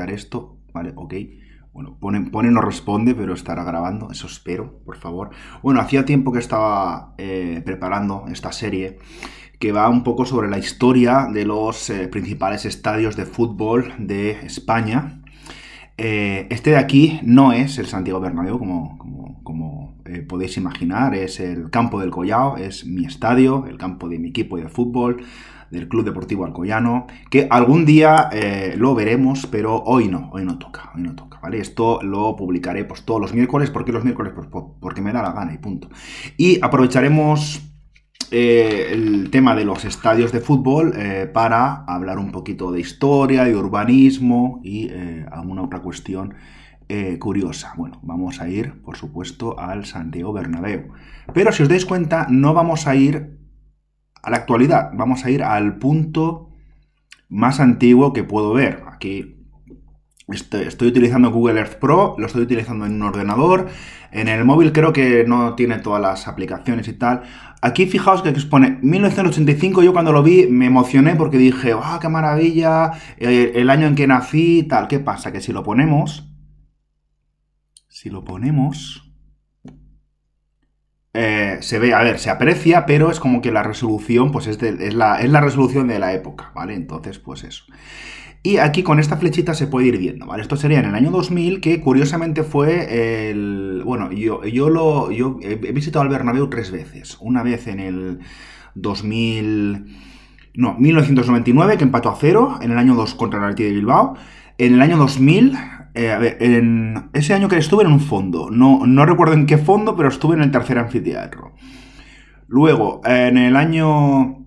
esto, ¿vale? Ok. Bueno, pone, pone no responde, pero estará grabando, eso espero, por favor. Bueno, hacía tiempo que estaba eh, preparando esta serie que va un poco sobre la historia de los eh, principales estadios de fútbol de España. Eh, este de aquí no es el Santiago Bernabéu, como, como, como podéis imaginar, es el campo del Collao, es mi estadio, el campo de mi equipo de fútbol, del Club Deportivo Alcoyano, que algún día eh, lo veremos, pero hoy no, hoy no toca, hoy no toca, ¿vale? Esto lo publicaré pues todos los miércoles, ¿por qué los miércoles? Pues, porque me da la gana y punto. Y aprovecharemos eh, el tema de los estadios de fútbol eh, para hablar un poquito de historia, de urbanismo y alguna otra cuestión curiosa. Bueno, vamos a ir, por supuesto, al Santiago Bernabéu. Pero si os dais cuenta, no vamos a ir a la actualidad. Vamos a ir al punto más antiguo que puedo ver. Aquí este, estoy, utilizando Google Earth Pro, lo estoy utilizando en un ordenador. En el móvil creo que no tiene todas las aplicaciones y tal. Aquí fijaos que expone 1985, yo cuando lo vi me emocioné porque dije, ¡ah, qué maravilla! El, eh, el año en que nací y tal. ¿Qué pasa? Que si lo ponemos... Si lo ponemos... Eh, se ve, a ver, se aprecia, pero es como que la resolución, pues es, la, resolución de la época, ¿vale? Entonces, pues eso. Y aquí con esta flechita se puede ir viendo, ¿vale? Esto sería en el año 2000, que curiosamente fue el... Bueno, yo, yo, lo, yo he visitado al Bernabéu tres veces. Una vez en el 2000... No, 1999, que empató a cero, en el año 2 contra el Atleti de Bilbao. En el año 2000, eh, a ver, en ese año que estuve en un fondo, no, recuerdo en qué fondo, pero estuve en el tercer anfiteatro. Luego, en el año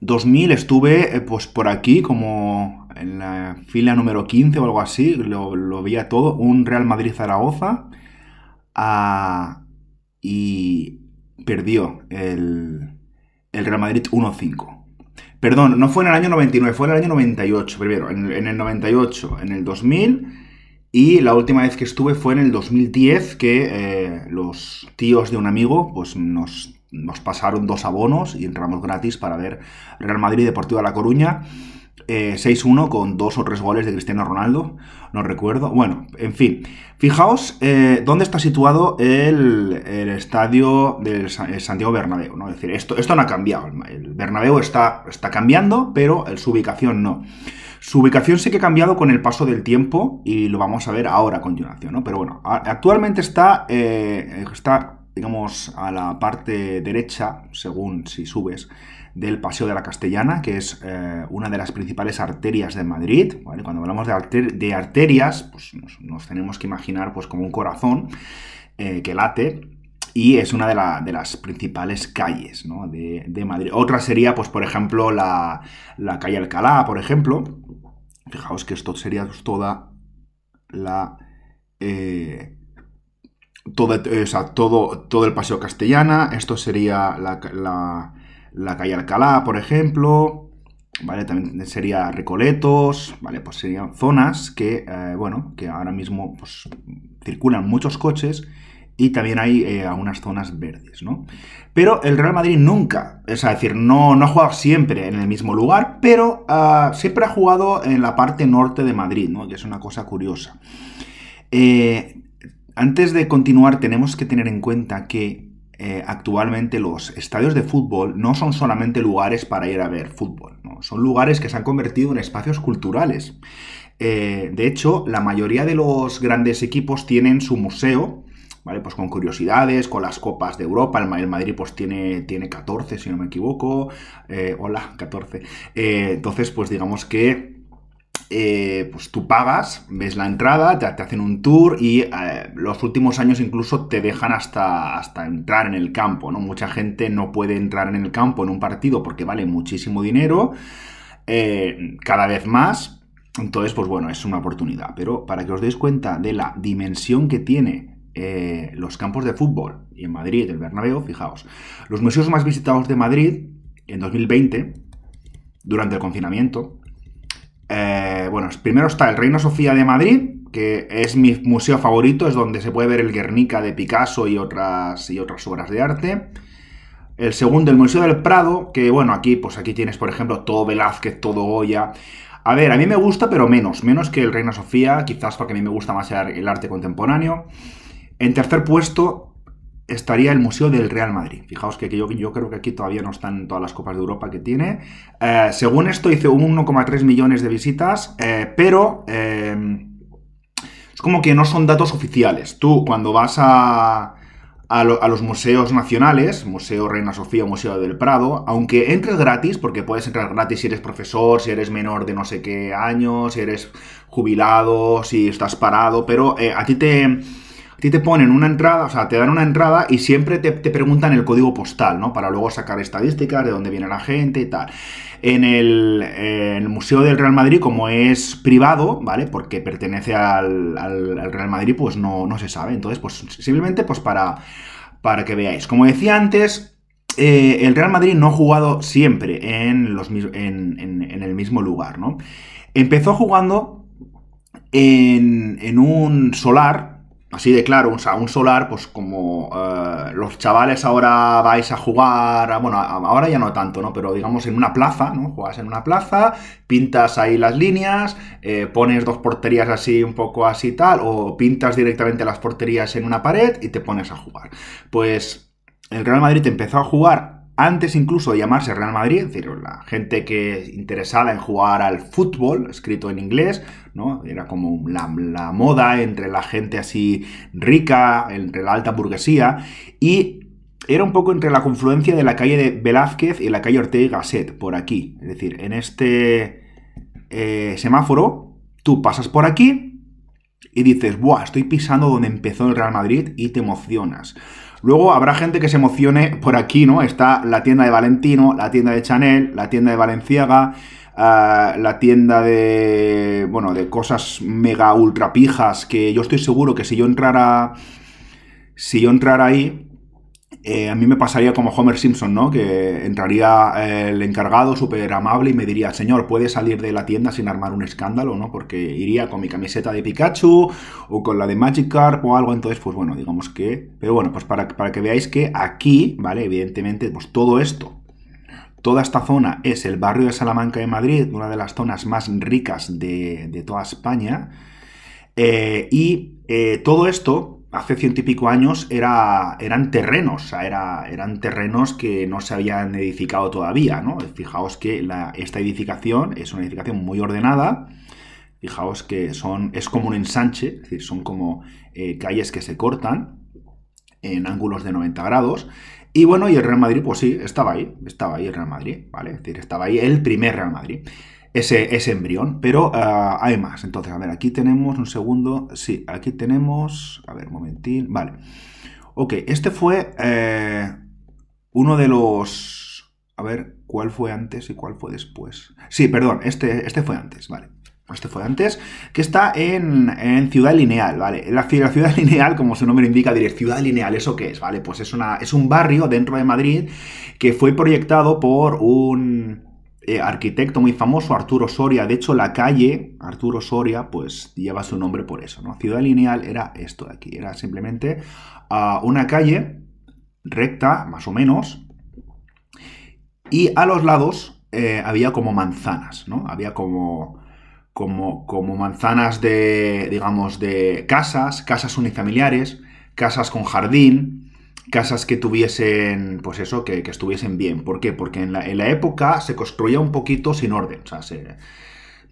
2000 estuve eh, pues por aquí, como en la fila número 15 o algo así, lo, vi veía todo, un Real Madrid-Zaragoza, ah, y perdió el, el Real Madrid 1-5. Perdón, no fue en el año 99, fue en el año 98 primero, en, en, el 98, en el 2000 y la última vez que estuve fue en el 2010, que eh, los tíos de un amigo pues nos, pasaron dos abonos y entramos gratis para ver Real Madrid y Deportivo de La Coruña. 6-1 eh, con dos o tres goles de Cristiano Ronaldo, no recuerdo. Bueno, en fin, fijaos eh, dónde está situado el, estadio del Santiago Bernabéu. ¿no? decir, esto, esto no ha cambiado. El Bernabéu está, está cambiando, pero su ubicación no. Su ubicación sí que ha cambiado con el paso del tiempo y lo vamos a ver ahora a continuación, ¿no? Pero bueno, actualmente está, eh, está, digamos, a la parte derecha, según si subes, del Paseo de la Castellana, que es eh, una de las principales arterias de Madrid. Cuando hablamos de, arterias, pues nos, tenemos que imaginar pues, como un corazón eh, que late y es una de, las principales calles de, Madrid. Otra sería, pues, por ejemplo, la, calle Alcalá, por ejemplo. Fijaos que esto sería toda la... Eh, todo, eh, o todo, todo, el Paseo Castellana, esto sería la, calle Alcalá, por ejemplo, ¿vale? También sería Recoletos, ¿vale? Pues serían zonas que, eh, bueno, que ahora mismo pues, circulan muchos coches y también hay eh, algunas zonas verdes, ¿no? Pero el Real Madrid nunca, es decir, no, no ha jugado siempre en el mismo lugar, pero ah, siempre ha jugado en la parte norte de Madrid, ¿no? Que es una cosa curiosa. Eh, antes de continuar, tenemos que tener en cuenta que eh, actualmente los estadios de fútbol no son solamente lugares para ir a ver fútbol, son lugares que se han convertido en espacios culturales. de hecho, la mayoría de los grandes equipos tienen su museo ¿vale? Pues con curiosidades, con las copas de Europa, el, Madrid pues tiene, tiene 14, si no me equivoco, eh, hola, 14. Eh, entonces, pues digamos que... Eh, pues tú pagas, ves la entrada, te, te hacen un tour y los últimos años incluso te dejan hasta, hasta entrar en el campo, ¿no? Mucha gente no puede entrar en el campo en un partido porque vale muchísimo dinero, cada vez más, entonces pues bueno, es una oportunidad, pero para que os deis cuenta de la dimensión que tiene eh, los campos de fútbol y en Madrid, el Bernabéu, fijaos. Los museos más visitados de Madrid en 2020, durante el confinamiento, eh, bueno, primero está el Reino Sofía de Madrid, que es mi museo favorito, es donde se puede ver el Guernica de Picasso y otras, y otras obras de arte. El segundo, el Museo del Prado, que bueno, aquí, pues aquí tienes, por ejemplo, todo Velázquez, todo Goya. A ver, a mí me gusta, pero menos, menos que el Reina Sofía, quizás porque a mí me gusta más el arte contemporáneo. En tercer puesto estaría el Museo del Real Madrid. Fijaos que yo, creo que aquí todavía no están todas las copas de Europa que tiene. Eh, según esto, hice 1,3 millones de visitas, eh, pero eh, es como que no son datos oficiales. Tú cuando vas a... los museos nacionales, Museo Reina Sofía, Museo del Prado, aunque entres gratis, porque puedes entrar gratis si eres profesor, si eres menor de no sé qué años, si eres jubilado, si estás parado, pero a ti te te ponen una entrada, o sea, te dan una entrada y siempre te, preguntan el código postal, ¿no? Para luego sacar estadísticas de dónde viene la gente y tal. En el, Museo del Real Madrid, como es privado, ¿vale? Porque pertenece al, Real Madrid, pues no, no se sabe. Entonces, pues simplemente pues para, para que veáis. Como decía antes, eh, el Real Madrid no ha jugado siempre en, los, en, en el mismo lugar, ¿no? Empezó jugando en, un solar Así de claro, un solar, pues como eh, los chavales ahora vais a jugar, bueno, ahora ya no tanto, ¿no? Pero digamos en una plaza, ¿no? Juegas en una plaza, pintas ahí las líneas, eh, pones dos porterías así, un poco así tal, o pintas directamente las porterías en una pared y te pones a jugar. Pues el Real Madrid empezó a jugar antes incluso de llamarse Real Madrid, es la gente que interesaba en jugar al fútbol, escrito en inglés, ¿no? Era como la, moda entre la gente así rica, entre la alta burguesía, y era un poco entre la confluencia de la calle de Velázquez y la calle Ortega Set, por aquí. Es decir, en este eh, semáforo, tú pasas por aquí y dices, ¡buah! Estoy pisando donde empezó el Real Madrid y te emocionas. Luego habrá gente que se emocione por aquí, ¿no? Está la tienda de Valentino, la tienda de Chanel, la tienda de Valenciaga, ah, la tienda de, bueno, de cosas mega ultra pijas que yo estoy seguro que si yo entrara, si yo entrara ahí, eh, a mí me pasaría como Homer Simpson, ¿no? Que entraría eh, el encargado súper amable y me diría, señor, puede salir de la tienda sin armar un escándalo, ¿no? Porque iría con mi camiseta de Pikachu o con la de Magikarp o algo, entonces, pues bueno, digamos que... Pero bueno, pues para, que veáis que aquí, ¿vale? Evidentemente, pues todo esto, toda esta zona es el barrio de Salamanca de Madrid, una de las zonas más ricas de, toda España, eh, y todo esto hace ciento y pico años era, eran terrenos, era, eran terrenos que no se habían edificado todavía, ¿no? Fijaos que esta edificación es una edificación muy ordenada, fijaos que son, es como un ensanche, es decir, son como eh, calles que se cortan en ángulos de 90 grados, y bueno, y el Real Madrid, pues sí, estaba ahí, estaba ahí el Real Madrid, ¿vale? Es decir, estaba ahí el primer Real Madrid ese, embrión, pero ah, hay más. Entonces, a ver, aquí tenemos un segundo, sí, aquí tenemos, a ver, un momentín, vale. Ok, este fue eh, uno de los, a ver, ¿cuál fue antes y cuál fue después? Sí, perdón, este, este fue antes, vale. Este fue antes, que está en, Ciudad Lineal, ¿vale? La, la, Ciudad Lineal, como su nombre indica, diré, Ciudad Lineal, ¿eso qué es? ¿Vale? Pues es, una, es un barrio dentro de Madrid que fue proyectado por un, eh, arquitecto muy famoso, Arturo Soria. De hecho, la calle Arturo Soria, pues lleva su nombre por eso, ¿no? Ciudad Lineal era esto de aquí, era simplemente ah, una calle recta, más o menos, y a los lados eh, había como manzanas, ¿no? Había como, como, como manzanas de, digamos, de casas, casas unifamiliares, casas con jardín, casas que tuviesen, pues eso, que, estuviesen bien. ¿Por qué? Porque en la, en la, época se construía un poquito sin orden, o sea, se,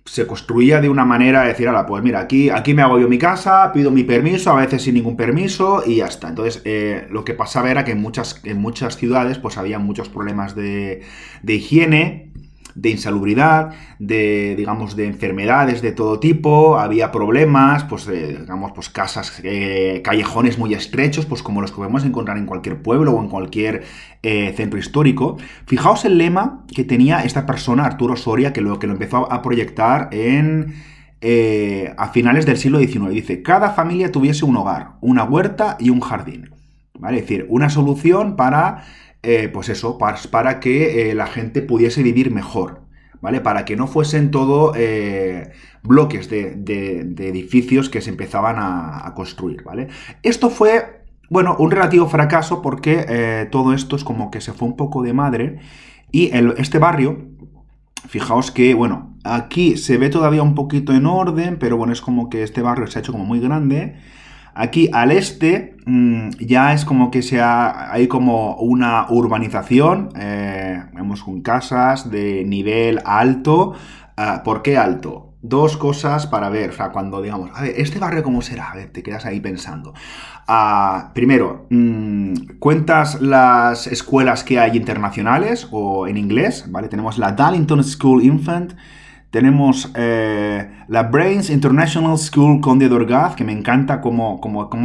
se construía de una manera de decir, ahora, pues mira, aquí, aquí me hago yo mi casa, pido mi permiso, a veces sin ningún permiso y ya está. Entonces, eh, lo que pasaba era que en muchas, en muchas ciudades, pues había muchos problemas de, de higiene, de insalubridad, de, digamos, de enfermedades de todo tipo, había problemas, pues, eh, digamos, pues casas, eh, callejones muy estrechos, pues como los que podemos encontrar en cualquier pueblo o en cualquier eh, centro histórico. Fijaos el lema que tenía esta persona, Arturo Soria, que lo, que lo empezó a proyectar en... a finales del siglo XIX. Dice, cada familia tuviese un hogar, una huerta y un jardín. ¿Vale? Es decir, una solución para eh, pues eso, para, que eh, la gente pudiese vivir mejor, ¿vale? Para que no fuesen todo eh, bloques de, edificios que se empezaban a, construir, ¿vale? Esto fue, bueno, un relativo fracaso porque todo esto es como que se fue un poco de madre y el, este barrio, fijaos que, bueno, aquí se ve todavía un poquito en orden, pero bueno, es como que este barrio se ha hecho como muy grande Aquí al este mm, ya es como que se hay como una urbanización, eh, vemos con casas de nivel alto. Ah, ¿Por qué alto? dos cosas para ver, o sea, cuando digamos, a ver, ¿este barrio cómo será? A ver, te quedas ahí pensando. Ah, primero, mm, cuentas las escuelas que hay internacionales o en inglés, ¿vale? Tenemos la Darlington School Infant, tenemos eh, la Brains International School Conde de que me encanta cómo,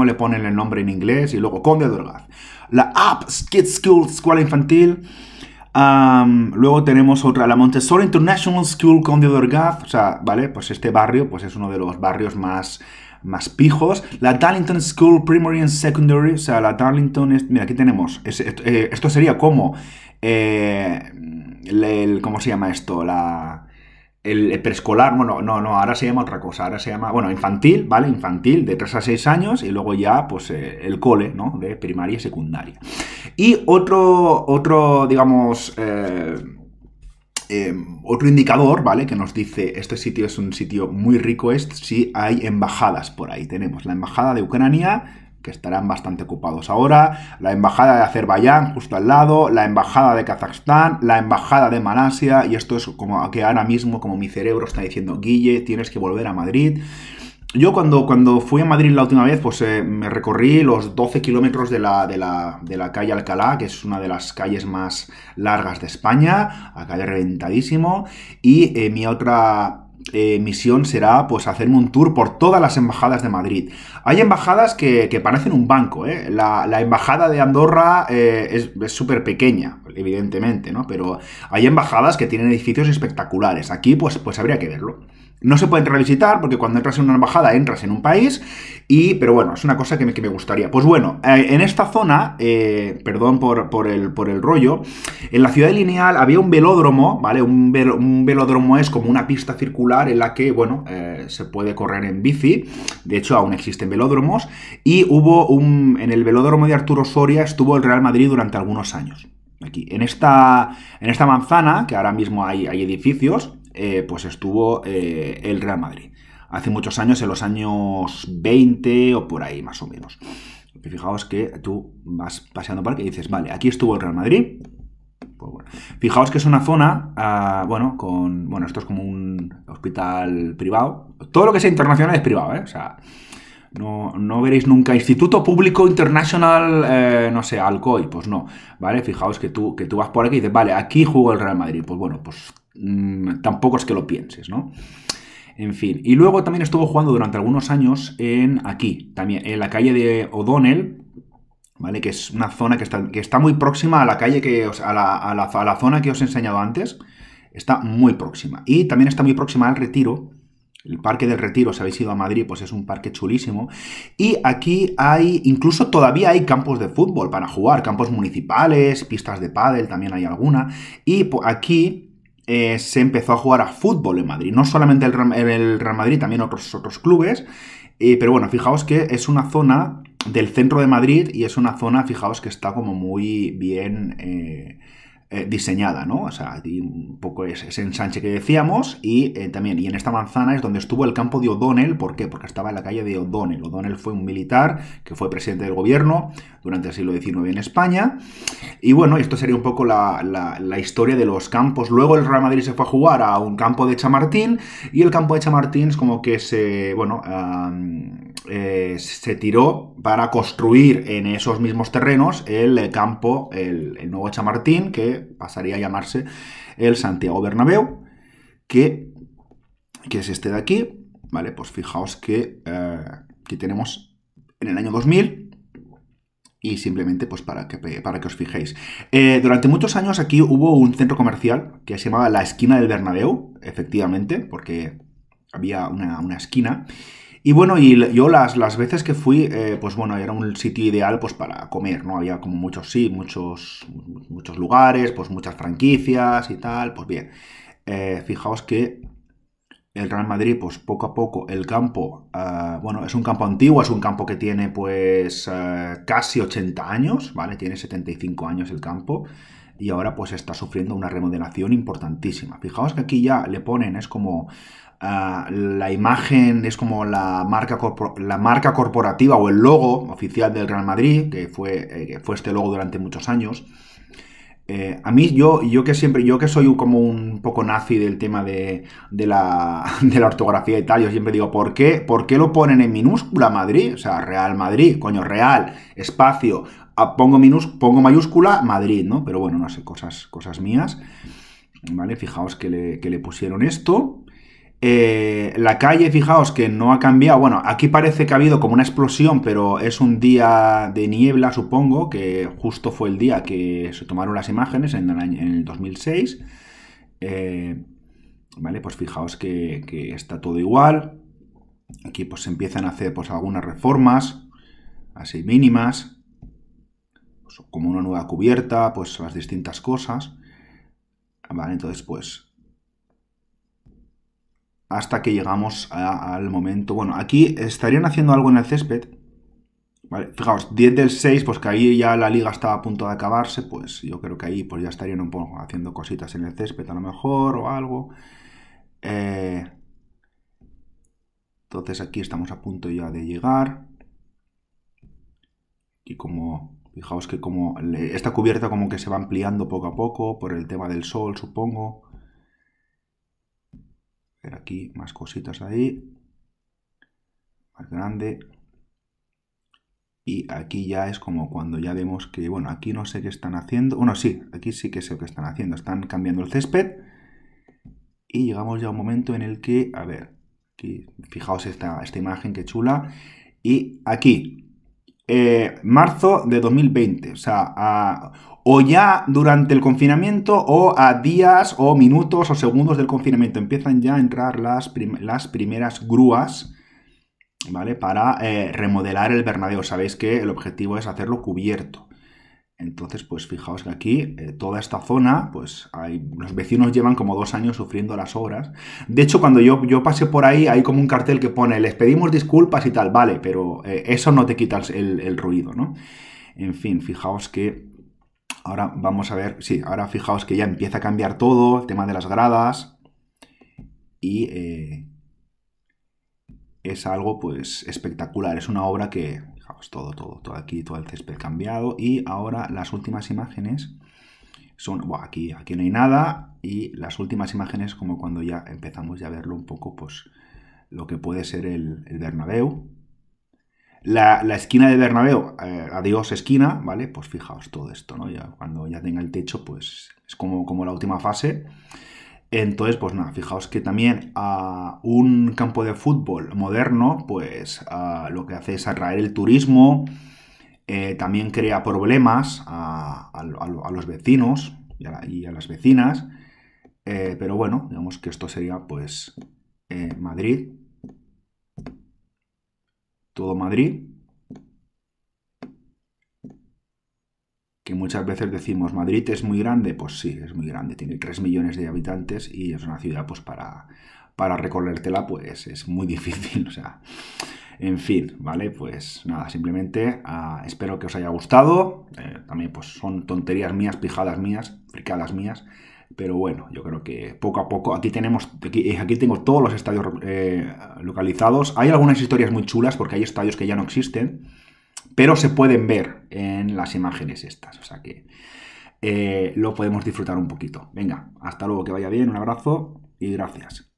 le ponen el nombre en inglés y luego Conde de La App Kids School, Escuela Infantil. luego tenemos otra, la Montessori International School Conde de O sea, ¿vale? Pues este barrio pues es uno de los barrios más, más pijos. La Darlington School Primary and Secondary. O sea, la Darlington... mira, aquí tenemos. Eh, esto, sería como... Eh, ¿Cómo se llama esto? La el preescolar, bueno, no, no, ahora se llama otra cosa, ahora se llama, bueno, infantil, ¿vale? Infantil, de 3 a 6 años, y luego ya, pues, eh, el cole, ¿no? De primaria y secundaria. Y otro, otro, digamos, eh, eh, otro indicador, ¿vale? Que nos dice, este sitio es un sitio muy rico, es si hay embajadas por ahí. Tenemos la embajada de Ucrania, que estarán bastante ocupados ahora, la embajada de Azerbaiyán justo al lado, la embajada de Kazajstán, la embajada de Malasia, y esto es como que ahora mismo como mi cerebro está diciendo, Guille, tienes que volver a Madrid. Yo cuando, cuando fui a Madrid la última vez, pues eh, me recorrí los 12 kilómetros de la, calle Alcalá, que es una de las calles más largas de España, a calle reventadísimo, y eh, mi otra eh, misión será pues hacerme un tour por todas las embajadas de Madrid. Hay embajadas que, parecen un banco, ¿eh? la, embajada de Andorra eh, es súper pequeña, evidentemente, ¿no? Pero hay embajadas que tienen edificios espectaculares. Aquí, pues, pues habría que verlo. No se puede revisitar, porque cuando entras en una embajada entras en un país, y, pero bueno, es una cosa que me, gustaría. Pues bueno, eh, en esta zona, eh, perdón por, por, el, rollo, en la ciudad de Lineal había un velódromo, ¿vale? Un, velódromo es como una pista circular en la que, bueno, eh, se puede correr en bici, de hecho aún existen velódromos, y hubo un, en el velódromo de Arturo Soria estuvo el Real Madrid durante algunos años. Aquí, en esta, en esta manzana, que ahora mismo hay, hay edificios, eh, pues estuvo eh, el Real Madrid. Hace muchos años, en los años 20 o por ahí más o menos. Fijaos que tú vas paseando por aquí y dices, vale, aquí estuvo el Real Madrid. Pues fijaos que es una zona, ah, bueno, con, bueno, esto es como un hospital privado. Todo lo que sea internacional es privado, ¿eh? O sea, no, veréis nunca Instituto Público Internacional, eh, no sé, Alcoy, pues no, ¿vale? Fijaos que tú, que tú vas por aquí y dices, vale, aquí jugó el Real Madrid, pues bueno, pues mm, tampoco es que lo pienses, ¿no? En fin, y luego también estuvo jugando durante algunos años en aquí, también, en la calle de O'Donnell, ¿vale? Que es una zona que está, muy próxima a la calle que la, a, la, a la zona que os he enseñado antes, está muy próxima. Y también está muy próxima al retiro, el Parque del Retiro, si habéis ido a Madrid, pues es un parque chulísimo. Y aquí hay, incluso todavía hay campos de fútbol para jugar, campos municipales, pistas de pádel, también hay alguna. Y aquí eh, se empezó a jugar a fútbol en Madrid. No solamente el, Real Madrid, también otros, otros clubes. pero bueno, fijaos que es una zona del centro de Madrid y es una zona, fijaos que está como muy bien... Eh, eh, diseñada, ¿no? O sea, un poco ese ensanche que decíamos y eh, también, y en esta manzana es donde estuvo el campo de O'Donnell, ¿por qué? Porque estaba en la calle de O'Donnell. O'Donnell fue un militar que fue presidente del gobierno durante el siglo XIX en España. Y bueno, esto sería un poco la, historia de los campos. Luego el Real Madrid se fue a jugar a un campo de Chamartín y el campo de Chamartín es como que se, bueno... Eh, se tiró para construir en esos mismos terrenos el campo, el, nuevo Chamartín, que pasaría a llamarse el Santiago Bernabéu, que, que es este de aquí, ¿vale? Pues fijaos que eh, tenemos en el año 2000 y simplemente pues para que, para que os fijéis. Eh, durante muchos años aquí hubo un centro comercial que se llamaba La Esquina del Bernabéu, efectivamente, porque había una, una esquina y bueno, y yo las, las veces que fui, eh, pues bueno, era un sitio ideal pues para comer, ¿no? Había como muchos, sí, muchos, muchos lugares, pues muchas franquicias y tal, pues bien. Eh, fijaos que el Real Madrid, pues poco a poco, el campo, ah, bueno, es un campo antiguo, es un campo que tiene pues ah, casi 80 años, ¿vale? Tiene 75 años el campo y ahora pues está sufriendo una remodelación importantísima. Fijaos que aquí ya le ponen, es como ah, la imagen, es como la marca, la marca corporativa o el logo oficial del Real Madrid, que fue, eh, que fue este logo durante muchos años. Eh, a mí, yo, yo que siempre, yo que soy como un poco nazi del tema de, la, ortografía y tal, yo siempre digo, ¿por qué, ¿por lo ponen en minúscula Madrid? O sea, Real Madrid, coño, Real, espacio, ah, pongo, pongo mayúscula Madrid, ¿no? Pero bueno, no sé, cosas, cosas mías. ¿Vale? Fijaos que le, que le pusieron esto. Eh, la calle, fijaos que no ha cambiado. Bueno, aquí parece que ha habido como una explosión, pero es un día de niebla, supongo, que justo fue el día que se tomaron las imágenes en el, en el 2006. Eh, vale, pues fijaos que, está todo igual. Aquí pues se empiezan a hacer pues algunas reformas, así mínimas, pues, como una nueva cubierta, pues las distintas cosas. Vale, entonces pues hasta que llegamos al momento. Bueno, aquí estarían haciendo algo en el césped. fijaos, 10 del 6, pues que ahí ya la liga estaba a punto de acabarse, pues yo creo que ahí pues ya estarían un poco haciendo cositas en el césped a lo mejor o algo. Eh, entonces aquí estamos a punto ya de llegar. Y como, fijaos que como esta cubierta como que se va ampliando poco a poco por el tema del sol, supongo aquí más cositas ahí, más grande. Y aquí ya es como cuando ya vemos que, bueno, aquí no sé qué están haciendo. Bueno, sí, aquí sí que sé qué están haciendo. Están cambiando el césped. Y llegamos ya a un momento en el que, a ver, fijaos esta, esta imagen que chula. Y aquí, eh, marzo de 2020. O sea, o ya durante el confinamiento o a días o minutos o segundos del confinamiento. Empiezan ya a entrar las, las primeras grúas, ¿vale? Para eh, remodelar el Bernabéu. Sabéis que el objetivo es hacerlo cubierto. Entonces, pues fijaos que aquí, eh, toda esta zona, pues los vecinos llevan como dos años sufriendo las obras. De hecho, cuando yo, yo pasé por ahí, hay como un cartel que pone, les pedimos disculpas y tal, vale, pero eh, eso no te quita el, ruido, ¿no? En fin, fijaos que ahora vamos a ver, sí, ahora fijaos que ya empieza a cambiar todo, el tema de las gradas y... Eh, es algo pues espectacular, es una obra que todo, todo, todo aquí, todo el césped cambiado. Y ahora las últimas imágenes son, aquí, aquí no hay nada. Y las últimas imágenes, como cuando ya empezamos ya a verlo un poco, pues lo que puede ser el, Bernabeu. Bernabéu. La, esquina de Bernabéu, eh, adiós esquina, ¿vale? Pues fijaos todo esto, ¿no? Ya, cuando ya tenga el techo, pues es como, como la última fase. Entonces, pues nada, fijaos que también a un campo de fútbol moderno, pues lo que hace es atraer el turismo, eh, también crea problemas a, los vecinos y a, las vecinas, eh, pero bueno, digamos que esto sería pues eh, Madrid, todo Madrid, que muchas veces decimos, Madrid es muy grande, pues sí, es muy grande, tiene 3 millones de habitantes y es una ciudad pues para, para recorrértela pues es muy difícil, o sea, en fin, ¿vale? Pues nada, simplemente ah, espero que os haya gustado, eh, también pues son tonterías mías, pijadas mías, fricadas mías, pero bueno, yo creo que poco a poco, aquí tenemos, aquí, eh, aquí tengo todos los estadios eh, localizados, hay algunas historias muy chulas porque hay estadios que ya no existen, pero se pueden ver en las imágenes estas, o sea que eh, lo podemos disfrutar un poquito. Venga, hasta luego, que vaya bien, un abrazo y gracias.